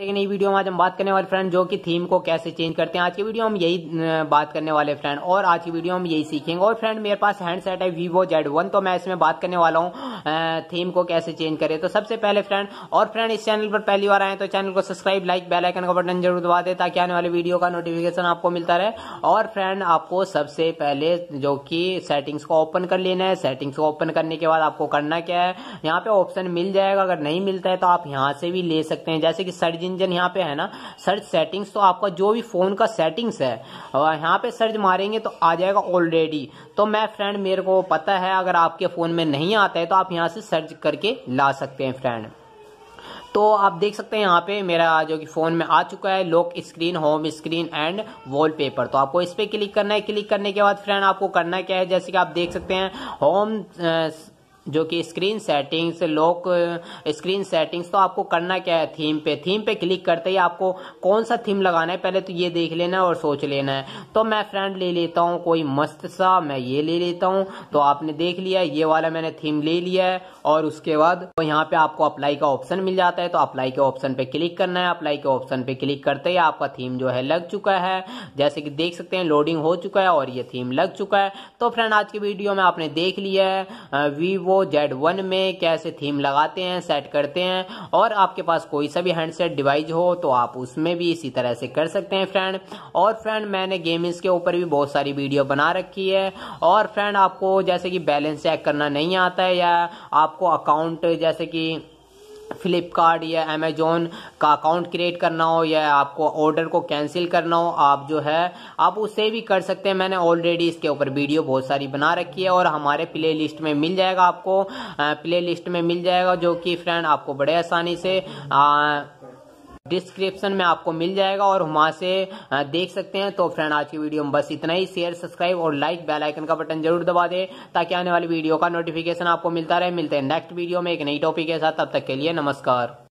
एक नई वीडियो में आज हम बात करने वाले फ्रेंड जो कि थीम को कैसे चेंज करते हैं आज की वीडियो हम यही बात करने वाले फ्रेंड और आज की वीडियो हम यही सीखेंगे और फ्रेंड मेरे पास हैंडसेट है वीवो जेड वन तो मैं इसमें बात करने वाला हूँ थीम को कैसे चेंज करें तो सबसे पहले फ्रेंड और फ्रेंड इस चैनल पर पहली बार आए तो चैनल को सब्सक्राइब लाइक बेलाइकन का बटन जरूर दबा दे ताकि आने वाले वीडियो का नोटिफिकेशन आपको मिलता रहे और फ्रेंड आपको सबसे पहले जो कि सेटिंग्स को ओपन कर लेना है सेटिंग्स को ओपन करने के बाद आपको करना क्या है यहाँ पे ऑप्शन मिल जाएगा अगर नहीं मिलता है तो आप यहाँ से भी ले सकते हैं जैसे कि सर्जिंग इंजन यहाँ पे है ना सर्च सेटिंग्स तो आपका जो भी फ़ोन का सेटिंग्स है यहाँ पे सर्च मारेंगे तो आ जाएगा ऑलरेडी तो मैं फ्रेंड मेरे को पता है अगर आपके फ़ोन में नहीं आता है तो आप यहाँ से सर्च करके ला सकते हैं फ्रेंड तो आप देख सकते हैं यहाँ पे मेरा जो कि फ़ोन में आ चुका है lock screen home screen and wallpaper तो आपको इस पर क्लिक करना है क्लिक करने के बाद फ्रेंड आपको करना क्या है जैसे कि आप देख सकते हैं होम जो कि screen settings lock screen settings तो आपको करना क्या है थीम पे थीम पे क्लिक करते ही आपको कौन सा थीम लगाना है पहले तो ये देख लेना है और सोच लेना है तो मैं फ्रेंड ले लेता हूँ कोई मस्त सा मैं ये ले लेता हूँ तो आपने देख लिया ये वाला मैंने थीम ले लिया है और उसके बाद तो यहाँ पे आपको अप्लाई का ऑप्शन मिल जाता है तो अप्लाई के ऑप्शन पे क्लिक करना है अप्लाई के ऑप्शन पे क्लिक करते ही आपका थीम जो है लग चुका है जैसे कि देख सकते हैं लोडिंग हो चुका है और ये थीम लग चुका है तो फ्रेंड आज की वीडियो में आपने देख लिया है वीवो जेड वन में कैसे थीम लगाते हैं सेट करते हैं और आपके पास कोई सा भी हैंडसेट डिवाइस हो तो आप उसमें भी इसी तरह से कर सकते हैं फ्रेंड और फ्रेंड मैंने गेमिंग्स के ऊपर भी बहुत सारी वीडियो बना रखी है और फ्रेंड आपको जैसे कि बैलेंस चेक करना नहीं आता है या आपको अकाउंट जैसे कि फ्लिपकार्ट या अमेजोन का अकाउंट क्रिएट करना हो या आपको ऑर्डर को कैंसिल करना हो आप जो है आप उससे भी कर सकते हैं मैंने ऑलरेडी इसके ऊपर वीडियो बहुत सारी बना रखी है और हमारे प्ले लिस्ट में मिल जाएगा आपको प्ले लिस्ट में मिल जाएगा जो कि फ्रेंड आपको बड़े आसानी से आ, डिस्क्रिप्शन में आपको मिल जाएगा और वहां से देख सकते हैं तो फ्रेंड आज की वीडियो में बस इतना ही शेयर सब्सक्राइब और लाइक बेल आइकन का बटन जरूर दबा दे ताकि आने वाली वीडियो का नोटिफिकेशन आपको मिलता रहे मिलते हैं नेक्स्ट वीडियो में एक नई टॉपिक के साथ तब तक के लिए नमस्कार